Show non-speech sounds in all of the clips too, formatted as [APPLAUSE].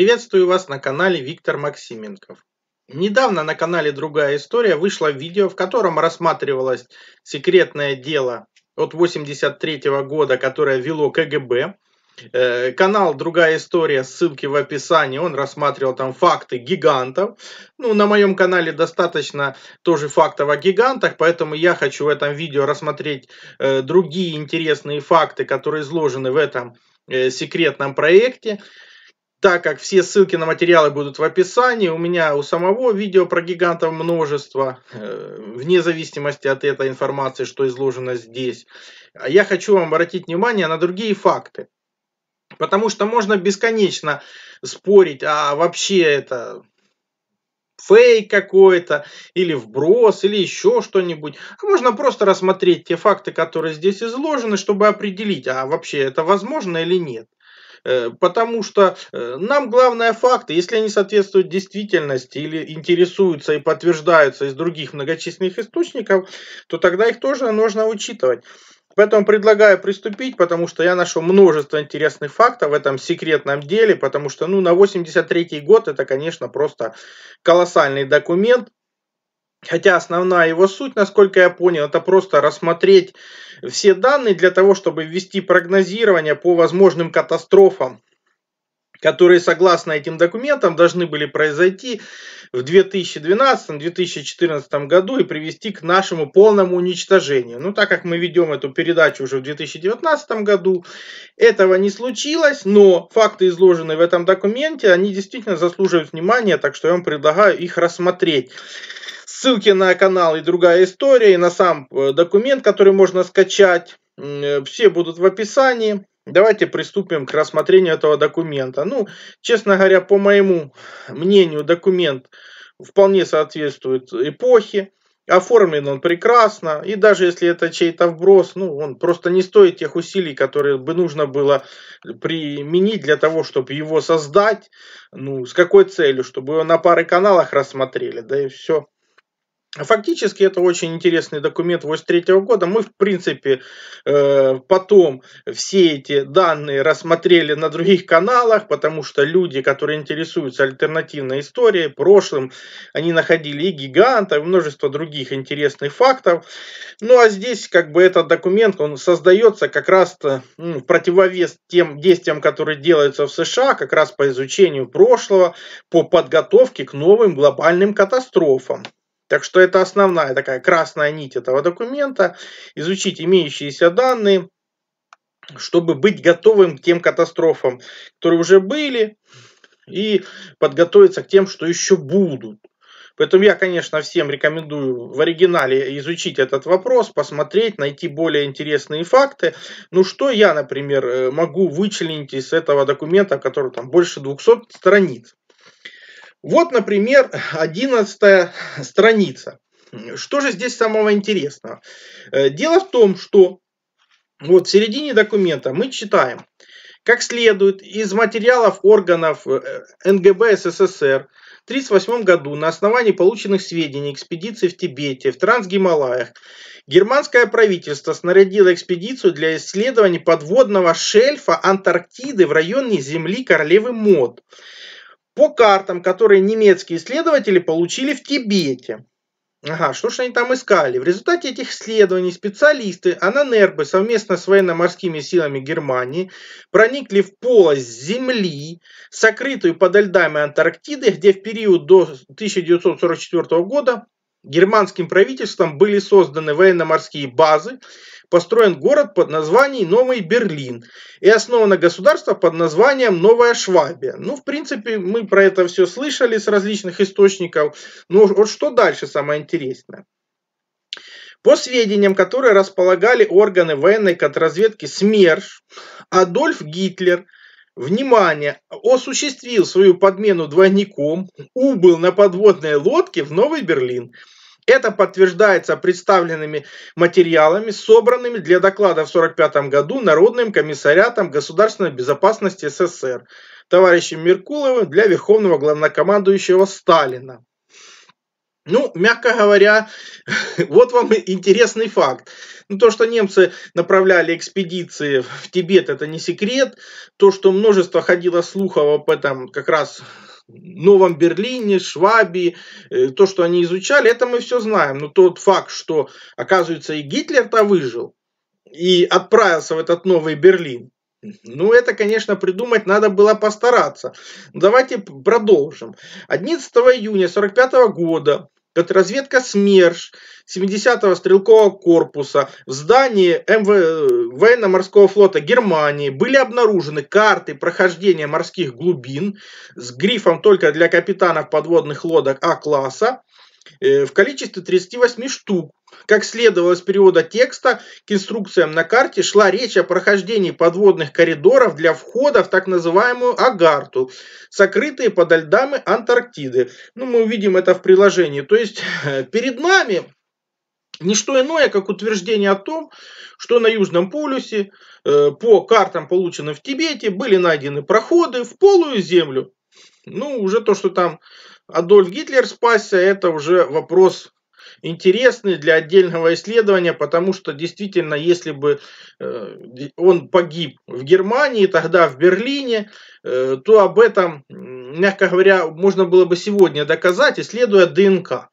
Приветствую вас на канале Виктор Максименков. Недавно на канале «Другая история» вышло видео, в котором рассматривалось секретное дело от 83 года, которое вело КГБ. Э, канал «Другая история», ссылки в описании, он рассматривал там факты гигантов. Ну, на моем канале достаточно тоже фактов о гигантах, поэтому я хочу в этом видео рассмотреть э, другие интересные факты, которые изложены в этом э, секретном проекте. Так как все ссылки на материалы будут в описании, у меня у самого видео про гигантов множество, э, вне зависимости от этой информации, что изложено здесь. А я хочу вам обратить внимание на другие факты. Потому что можно бесконечно спорить, а вообще это фейк какой-то, или вброс, или еще что-нибудь. А можно просто рассмотреть те факты, которые здесь изложены, чтобы определить, а вообще это возможно или нет. Э, потому что э, нам главное факты, если они соответствуют действительности или интересуются и подтверждаются из других многочисленных источников, то тогда их тоже нужно учитывать. Поэтому предлагаю приступить, потому что я нашел множество интересных фактов в этом секретном деле, потому что ну, на 83 год это, конечно, просто колоссальный документ, Хотя основная его суть, насколько я понял, это просто рассмотреть все данные для того, чтобы ввести прогнозирование по возможным катастрофам, которые, согласно этим документам, должны были произойти в 2012-2014 году и привести к нашему полному уничтожению. Ну, так как мы ведем эту передачу уже в 2019 году, этого не случилось, но факты, изложенные в этом документе, они действительно заслуживают внимания, так что я вам предлагаю их рассмотреть ссылки на канал и другая история, и на сам э, документ, который можно скачать, э, все будут в описании. Давайте приступим к рассмотрению этого документа. Ну, честно говоря, по моему мнению, документ вполне соответствует эпохе. Оформлен он прекрасно, и даже если это чей-то вброс, ну, он просто не стоит тех усилий, которые бы нужно было применить для того, чтобы его создать. Ну, с какой целью? Чтобы его на пары каналах рассмотрели, да и все. А фактически это очень интересный документ 1983 года. Мы, в принципе, э, потом все эти данные рассмотрели на других каналах, потому что люди, которые интересуются альтернативной историей, прошлым, они находили и гигантов, и множество других интересных фактов. Ну а здесь как бы этот документ, он создается как раз ну, в противовес тем действиям, которые делаются в США, как раз по изучению прошлого, по подготовке к новым глобальным катастрофам. Так что это основная такая красная нить этого документа. Изучить имеющиеся данные, чтобы быть готовым к тем катастрофам, которые уже были, и подготовиться к тем, что еще будут. Поэтому я, конечно, всем рекомендую в оригинале изучить этот вопрос, посмотреть, найти более интересные факты. Ну что я, например, э, могу вычленить из этого документа, который там больше 200 страниц? Вот, например, 11 страница. Что же здесь самого интересного? Э, дело в том, что вот в середине документа мы читаем, как следует из материалов органов э, э, НГБ СССР в 1938 году на основании полученных сведений экспедиции в Тибете, в Трансгималаях, германское правительство снарядило экспедицию для исследования подводного шельфа Антарктиды в районе земли Королевы Мод по картам, которые немецкие исследователи получили в Тибете. Ага, что же они там искали? В результате этих исследований специалисты Ананербы совместно с военно-морскими силами Германии проникли в полость Земли, сокрытую под льдами Антарктиды, где в период до 1944 года германским правительством были созданы военно-морские базы построен город под названием Новый Берлин и основано государство под названием Новая Швабия. Ну, в принципе, мы про это все слышали с различных источников. Но вот что дальше самое интересное? По сведениям, которые располагали органы военной контрразведки СМЕРШ, Адольф Гитлер – внимание, осуществил свою подмену двойником, убыл на подводной лодке в Новый Берлин. Это подтверждается представленными материалами, собранными для доклада в 1945 году Народным комиссариатом государственной безопасности СССР товарищем Меркуловым для верховного главнокомандующего Сталина. Ну, мягко говоря, [LAUGHS] вот вам интересный факт. Ну, то, что немцы направляли экспедиции в Тибет, это не секрет. То, что множество ходило слухов об этом как раз Новом Берлине, Швабии, э, то, что они изучали, это мы все знаем. Но тот факт, что, оказывается, и Гитлер-то выжил и отправился в этот Новый Берлин, ну, это, конечно, придумать надо было постараться. Давайте продолжим. 11 июня 1945 года контрразведка СМЕРШ 70-го стрелкового корпуса в здании МВ... Э, военно-морского флота Германии были обнаружены карты прохождения морских глубин с грифом только для капитанов подводных лодок А-класса Э, в количестве 38 штук. Как следовало с перевода текста, к инструкциям на карте шла речь о прохождении подводных коридоров для входа в так называемую Агарту, сокрытые под льдами Антарктиды. Ну, мы увидим это в приложении. То есть э, перед нами не что иное, как утверждение о том, что на Южном полюсе э, по картам, полученным в Тибете, были найдены проходы в полую землю. Ну, уже то, что там Адольф Гитлер спасся, это уже вопрос интересный для отдельного исследования, потому что действительно, если бы э, он погиб в Германии, тогда в Берлине, э, то об этом, мягко говоря, можно было бы сегодня доказать, исследуя ДНК.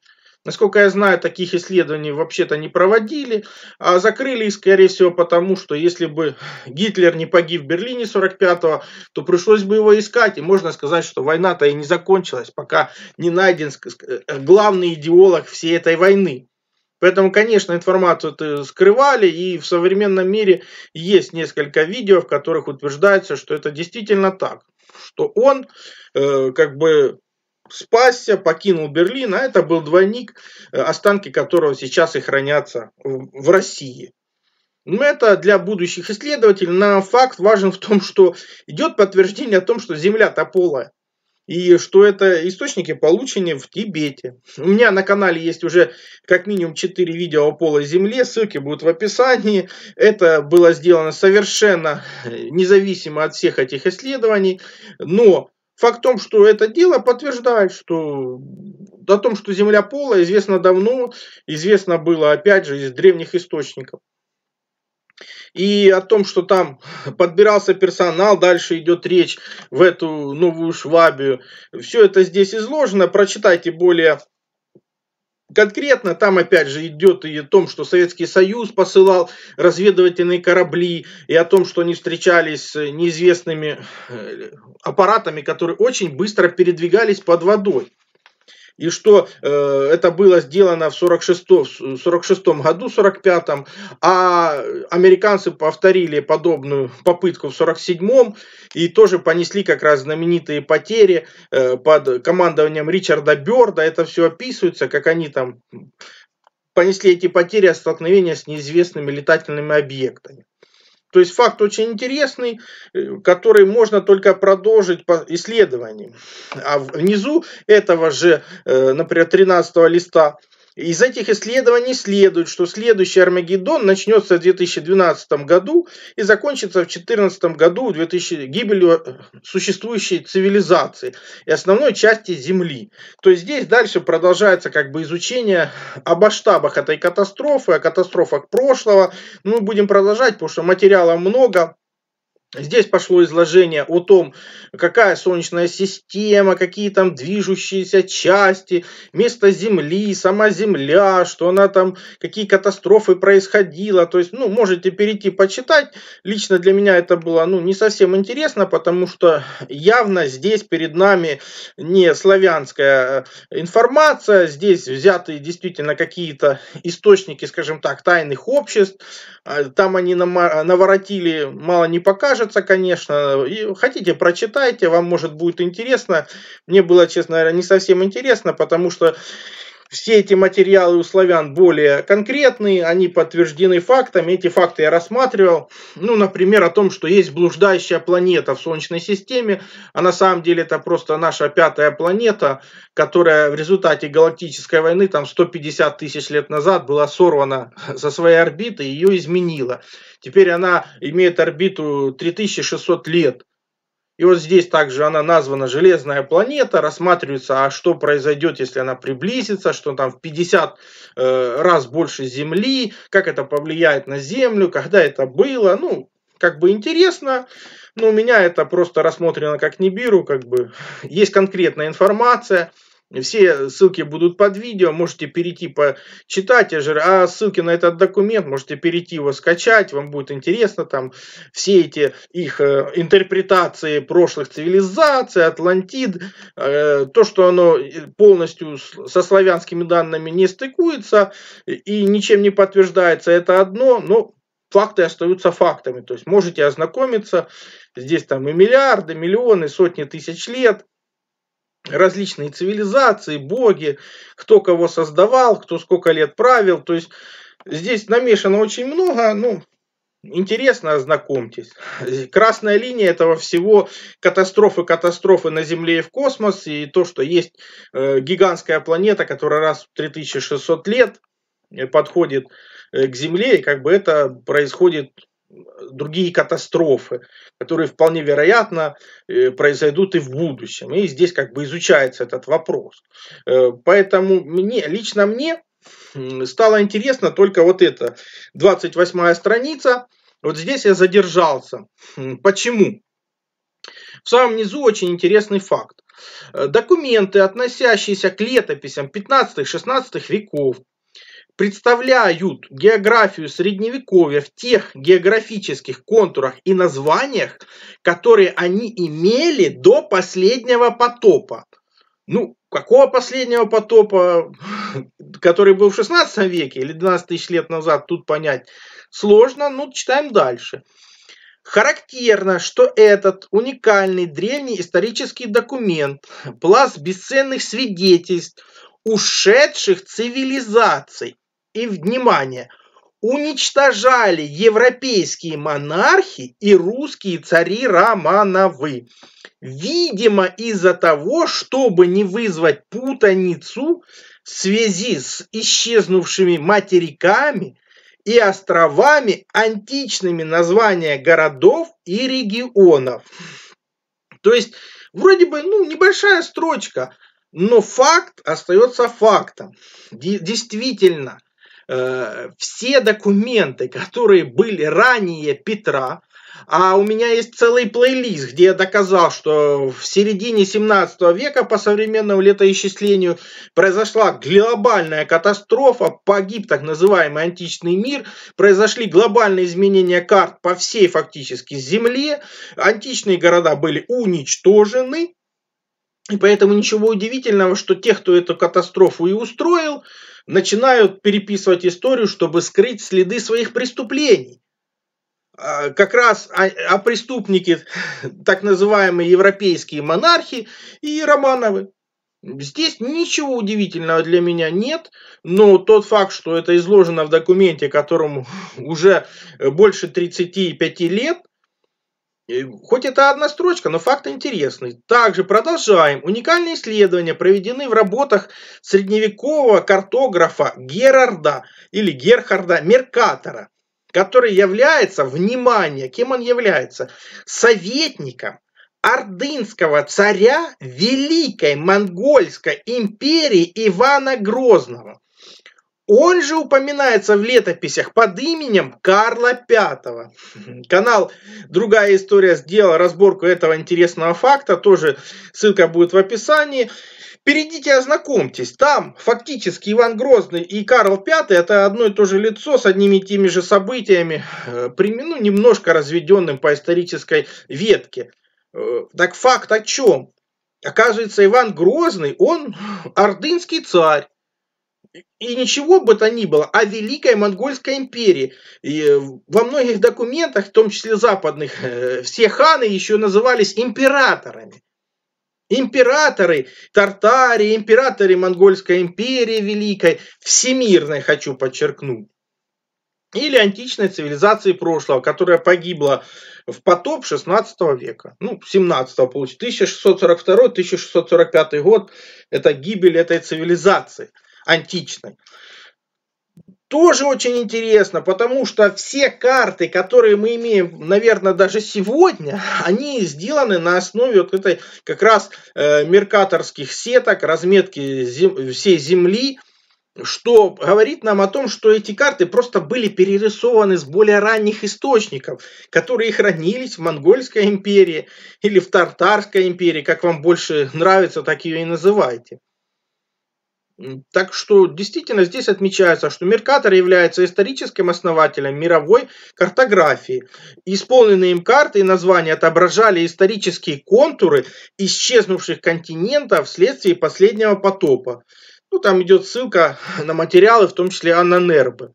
Насколько я знаю, таких исследований вообще-то не проводили. А закрыли их, скорее всего, потому что если бы Гитлер не погиб в Берлине 45-го, то пришлось бы его искать. И можно сказать, что война-то и не закончилась, пока не найден главный идеолог всей этой войны. Поэтому, конечно, информацию скрывали, и в современном мире есть несколько видео, в которых утверждается, что это действительно так, что он э, как бы спасся, покинул Берлин, а это был двойник, э, останки которого сейчас и хранятся в России. Но это для будущих исследователей. На факт важен в том, что идет подтверждение о том, что земля тополая И что это источники получены в Тибете. У меня на канале есть уже как минимум 4 видео о полой земле. Ссылки будут в описании. Это было сделано совершенно э, независимо от всех этих исследований. Но Факт в том, что это дело подтверждает, что о том, что Земля пола, известно давно, известно было, опять же, из древних источников. И о том, что там подбирался персонал, дальше идет речь в эту новую Швабию. Все это здесь изложено. Прочитайте более Конкретно там опять же идет и о том, что Советский Союз посылал разведывательные корабли, и о том, что они встречались с неизвестными э, аппаратами, которые очень быстро передвигались под водой и что э, это было сделано в 46, 46 году, 45-м, а американцы повторили подобную попытку в 47-м и тоже понесли как раз знаменитые потери э, под командованием Ричарда Берда. Это все описывается, как они там понесли эти потери от столкновения с неизвестными летательными объектами. То есть факт очень интересный, э, который можно только продолжить по исследованиям. А внизу этого же, э, например, 13 листа из этих исследований следует, что следующий Армагеддон начнется в 2012 году и закончится в 2014 году 2000, гибелью э, существующей цивилизации и основной части Земли. То есть здесь дальше продолжается как бы изучение об масштабах этой катастрофы, о катастрофах прошлого. Мы ну, будем продолжать, потому что материала много, Здесь пошло изложение о том, какая Солнечная система, какие там движущиеся части, место Земли, сама Земля, что она там, какие катастрофы происходило. То есть, ну, можете перейти почитать. Лично для меня это было, ну, не совсем интересно, потому что явно здесь перед нами не славянская э, информация, здесь взяты действительно какие-то источники, скажем так, тайных обществ. Э, там они наворотили, мало не покажут Кажется, конечно. И хотите, прочитайте, вам может будет интересно. Мне было, честно говоря, не совсем интересно, потому что все эти материалы у славян более конкретные, они подтверждены фактами. Эти факты я рассматривал. Ну, например, о том, что есть блуждающая планета в Солнечной системе, а на самом деле это просто наша пятая планета, которая в результате галактической войны там 150 тысяч лет назад была сорвана [LAUGHS] со своей орбиты и ее изменила. Теперь она имеет орбиту 3600 лет. И вот здесь также она названа «Железная планета», рассматривается, а что произойдет, если она приблизится, что там в 50 э, раз больше Земли, как это повлияет на Землю, когда это было, ну, как бы интересно, но у меня это просто рассмотрено как Нибиру, как бы есть конкретная информация – все ссылки будут под видео, можете перейти почитать, а ссылки на этот документ можете перейти его скачать, вам будет интересно там все эти их э, интерпретации прошлых цивилизаций, Атлантид, э, то, что оно э, полностью со славянскими данными не стыкуется и ничем не подтверждается, это одно, но факты остаются фактами, то есть можете ознакомиться, здесь там и миллиарды, миллионы, сотни тысяч лет, различные цивилизации, боги, кто кого создавал, кто сколько лет правил. То есть здесь намешано очень много, ну, интересно, ознакомьтесь. Красная линия этого всего катастрофы, катастрофы на Земле и в космос, и то, что есть э, гигантская планета, которая раз в 3600 лет подходит э, к Земле, и как бы это происходит другие катастрофы, которые вполне вероятно э, произойдут и в будущем. И здесь как бы изучается этот вопрос. Э, поэтому мне, лично мне стало интересно только вот это, 28 страница, вот здесь я задержался. Почему? В самом низу очень интересный факт. Э, документы, относящиеся к летописям 15-16 веков, представляют географию средневековья в тех географических контурах и названиях, которые они имели до последнего потопа. Ну, какого последнего потопа, [SIGHS] который был в 16 веке или 12 тысяч лет назад, тут понять сложно, ну, читаем дальше. Характерно, что этот уникальный древний исторический документ, пласт бесценных свидетельств, ушедших цивилизаций, и, внимание, уничтожали европейские монархи и русские цари Романовы. Видимо, из-за того, чтобы не вызвать путаницу в связи с исчезнувшими материками и островами античными названия городов и регионов. То есть, вроде бы, ну, небольшая строчка, но факт остается фактом. Действительно, Э, все документы, которые были ранее Петра, а у меня есть целый плейлист, где я доказал, что в середине 17 века по современному летоисчислению произошла глобальная катастрофа, погиб так называемый античный мир, произошли глобальные изменения карт по всей фактически земле, античные города были уничтожены, и поэтому ничего удивительного, что те, кто эту катастрофу и устроил, начинают переписывать историю, чтобы скрыть следы своих преступлений. А, как раз о, о преступнике так называемые европейские монархи и Романовы. Здесь ничего удивительного для меня нет, но тот факт, что это изложено в документе, которому [LAUGHS] уже больше 35 лет, Хоть это одна строчка, но факт интересный. Также продолжаем. Уникальные исследования проведены в работах средневекового картографа Герарда или Герхарда Меркатора, который является, внимание, кем он является? Советником ордынского царя Великой Монгольской империи Ивана Грозного – он же упоминается в летописях под именем Карла V. Канал «Другая история» сделал разборку этого интересного факта, тоже ссылка будет в описании. Перейдите, ознакомьтесь. Там фактически Иван Грозный и Карл V – это одно и то же лицо с одними и теми же событиями, э, ну, немножко разведенным по исторической ветке. Э, так факт о чем? Оказывается, Иван Грозный, он ордынский царь, и ничего бы то ни было а Великой Монгольской империи. И э, во многих документах, в том числе западных, э, все ханы еще назывались императорами. Императоры Тартарии, императоры Монгольской империи Великой, всемирной, хочу подчеркнуть. Или античной цивилизации прошлого, которая погибла в потоп 16 века. Ну, 17 получится, 1642-1645 год – это гибель этой цивилизации – античной. Тоже очень интересно, потому что все карты, которые мы имеем, наверное, даже сегодня, они сделаны на основе вот этой как раз э, меркаторских сеток, разметки зем, всей Земли, что говорит нам о том, что эти карты просто были перерисованы с более ранних источников, которые хранились в Монгольской империи или в Тартарской империи, как вам больше нравится, так ее и называйте. Так что действительно здесь отмечается, что Меркатор является историческим основателем мировой картографии. Исполненные им карты и названия отображали исторические контуры исчезнувших континентов вследствие последнего потопа. Ну, там идет ссылка [LAUGHS] на материалы, в том числе Анна Нербы.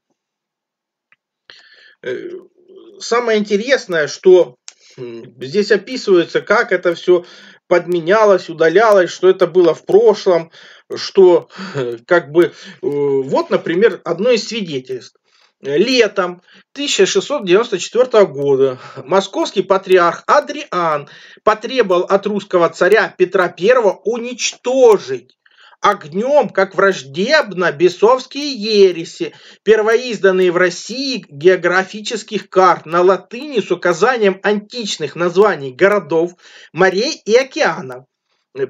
Э, самое интересное, что здесь описывается, как это все подменялось, удалялось, что это было в прошлом, что [LAUGHS] как бы э, вот, например, одно из свидетельств. Летом 1694 года московский патриарх Адриан потребовал от русского царя Петра I уничтожить огнем, как враждебно бесовские ереси, первоизданные в России географических карт на латыни с указанием античных названий городов, морей и океанов.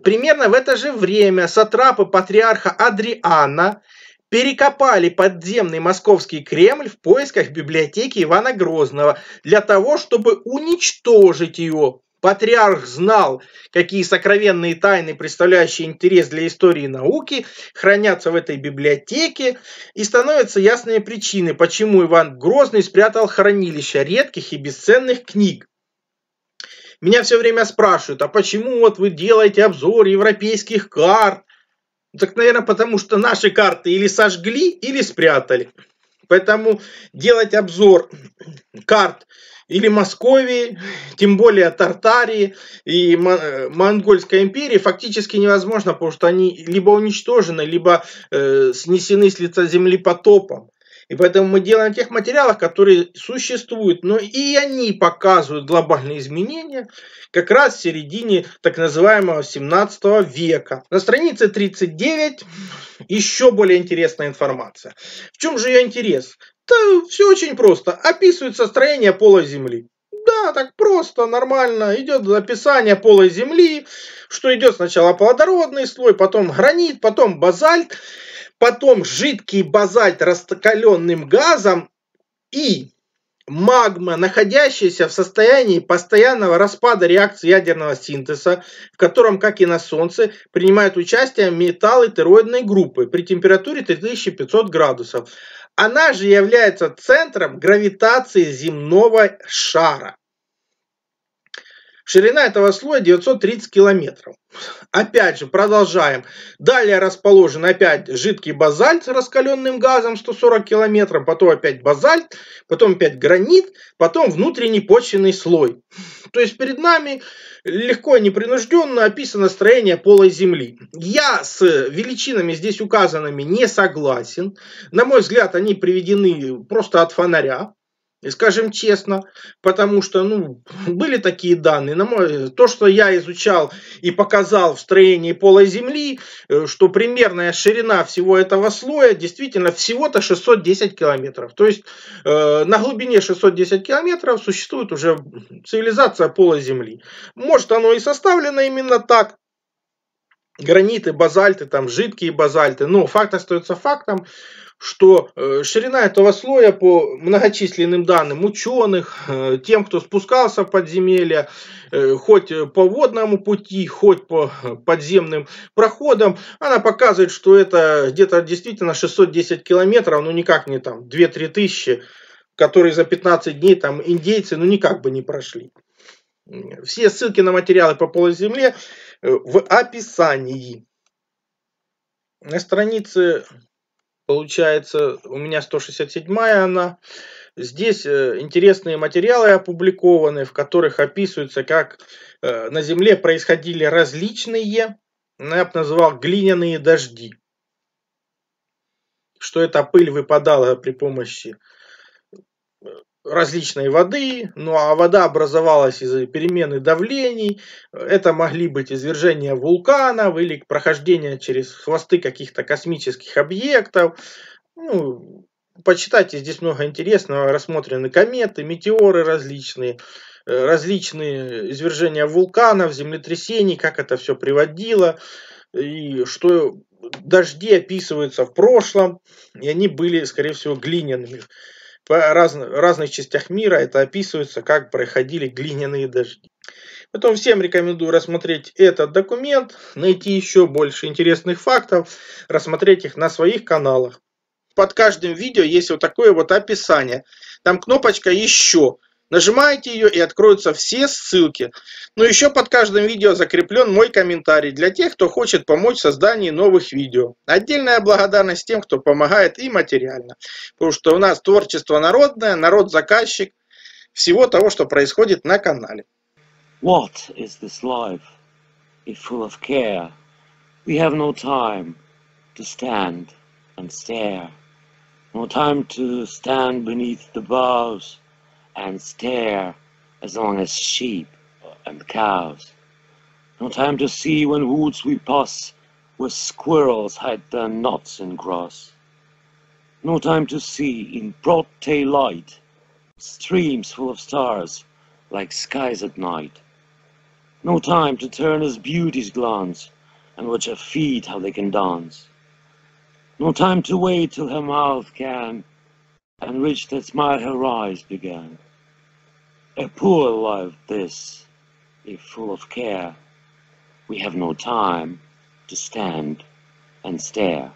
Примерно в это же время сатрапы патриарха Адриана перекопали подземный московский Кремль в поисках библиотеки Ивана Грозного для того, чтобы уничтожить ее. Патриарх знал, какие сокровенные тайны, представляющие интерес для истории и науки, хранятся в этой библиотеке, и становятся ясные причины, почему Иван Грозный спрятал хранилище редких и бесценных книг. Меня все время спрашивают, а почему вот вы делаете обзор европейских карт? Так, наверное, потому что наши карты или сожгли, или спрятали. Поэтому делать обзор карт или Московии, тем более Тартарии и э, Монгольской империи фактически невозможно, потому что они либо уничтожены, либо э, снесены с лица земли потопом. И поэтому мы делаем тех материалов, которые существуют, но и они показывают глобальные изменения как раз в середине так называемого 17 века. На странице 39 еще более интересная информация. В чем же ее интерес? Да все очень просто. Описывается строение пола Земли. Да, так просто, нормально. Идет описание пола Земли, что идет сначала плодородный слой, потом гранит, потом базальт потом жидкий базальт раскаленным газом и магма, находящаяся в состоянии постоянного распада реакции ядерного синтеза, в котором, как и на Солнце, принимают участие металлы тероидной группы при температуре 3500 градусов. Она же является центром гравитации земного шара. Ширина этого слоя 930 километров. Опять же, продолжаем. Далее расположен опять жидкий базальт с раскаленным газом 140 километров, потом опять базальт, потом опять гранит, потом внутренний почвенный слой. То есть перед нами легко и непринужденно описано строение полой земли. Я с величинами здесь указанными не согласен. На мой взгляд, они приведены просто от фонаря. И скажем честно, потому что ну, были такие данные. На мой, то, что я изучал и показал в строении пола Земли, э, что примерная ширина всего этого слоя действительно всего-то 610 километров. То есть э, на глубине 610 километров существует уже цивилизация пола Земли. Может оно и составлено именно так, граниты, базальты, там жидкие базальты. Но факт остается фактом, что э, ширина этого слоя по многочисленным данным ученых, э, тем, кто спускался в подземелье, э, хоть по водному пути, хоть по подземным проходам, она показывает, что это где-то действительно 610 километров, ну никак не там 2-3 тысячи, которые за 15 дней там индейцы ну никак бы не прошли. Все ссылки на материалы по полой земле э, в описании. На странице, получается, у меня 167 она. Здесь э, интересные материалы опубликованы, в которых описывается, как э, на Земле происходили различные, ну, я бы назвал, глиняные дожди. Что эта пыль выпадала при помощи различной воды, ну а вода образовалась из-за перемены давлений, это могли быть извержения вулканов или прохождение через хвосты каких-то космических объектов. Ну, почитайте, здесь много интересного, рассмотрены кометы, метеоры различные, э, различные извержения вулканов, землетрясений, как это все приводило, и что дожди описываются в прошлом, и они были, скорее всего, глиняными в раз, разных частях мира это описывается, как проходили глиняные дожди. Поэтому всем рекомендую рассмотреть этот документ, найти еще больше интересных фактов, рассмотреть их на своих каналах. Под каждым видео есть вот такое вот описание. Там кнопочка «Еще». Нажимаете ее и откроются все ссылки. Но ну, еще под каждым видео закреплен мой комментарий для тех, кто хочет помочь в создании новых видео. Отдельная благодарность тем, кто помогает и материально. Потому что у нас творчество народное, народ заказчик всего того, что происходит на канале. What is this life if full of care? We have no time to stand and stare. No time to stand beneath the boughs and stare as long as sheep and cows. No time to see when woods we pass where squirrels hide their nuts in grass. No time to see in broad daylight streams full of stars like skies at night. No time to turn as beauty's glance and watch her feet how they can dance. No time to wait till her mouth can and reached its might her eyes began. A poor life this, if full of care, we have no time to stand and stare.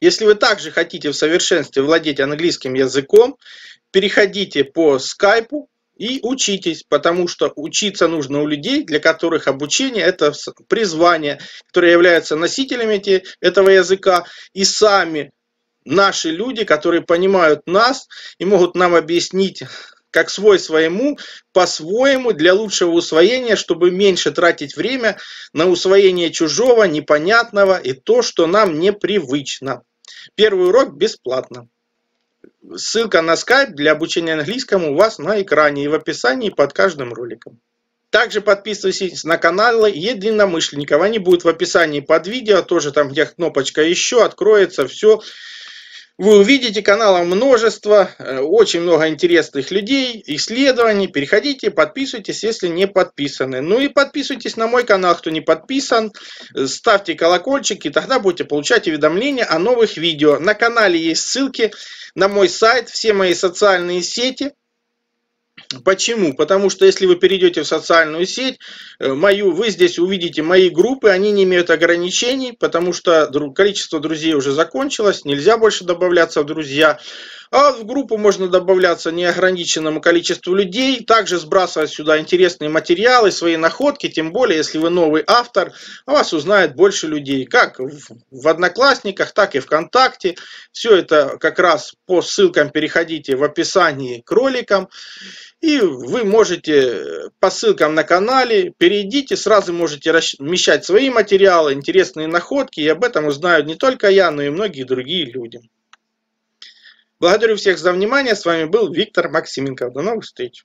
Если вы также хотите в совершенстве владеть английским языком, переходите по скайпу и учитесь, потому что учиться нужно у людей, для которых обучение – это призвание, которые являются носителями этого языка и сами наши люди, которые понимают нас и могут нам объяснить как свой своему, по-своему, для лучшего усвоения, чтобы меньше тратить время на усвоение чужого, непонятного и то, что нам непривычно. Первый урок бесплатно. Ссылка на скайп для обучения английскому у вас на экране и в описании под каждым роликом. Также подписывайтесь на каналы. единомышленников. Они будут в описании под видео, тоже там, где кнопочка «Еще» откроется все вы увидите канала множество, э, очень много интересных людей, исследований. Переходите, подписывайтесь, если не подписаны. Ну и подписывайтесь на мой канал, кто не подписан. Э, ставьте колокольчик, и тогда будете получать уведомления о новых видео. На канале есть ссылки на мой сайт, все мои социальные сети – Почему? Потому что если вы перейдете в социальную сеть, э, мою, вы здесь увидите мои группы, они не имеют ограничений, потому что количество друзей уже закончилось, нельзя больше добавляться в друзья. А в группу можно добавляться неограниченному количеству людей, также сбрасывать сюда интересные материалы, свои находки, тем более, если вы новый автор, вас узнает больше людей, как в Одноклассниках, так и ВКонтакте. Все это как раз по ссылкам переходите в описании к роликам. И вы можете э, по ссылкам на канале перейдите, сразу можете вмещать свои материалы, интересные находки, и об этом узнают не только я, но и многие другие люди. Благодарю всех за внимание. С вами был Виктор Максименко. До новых встреч.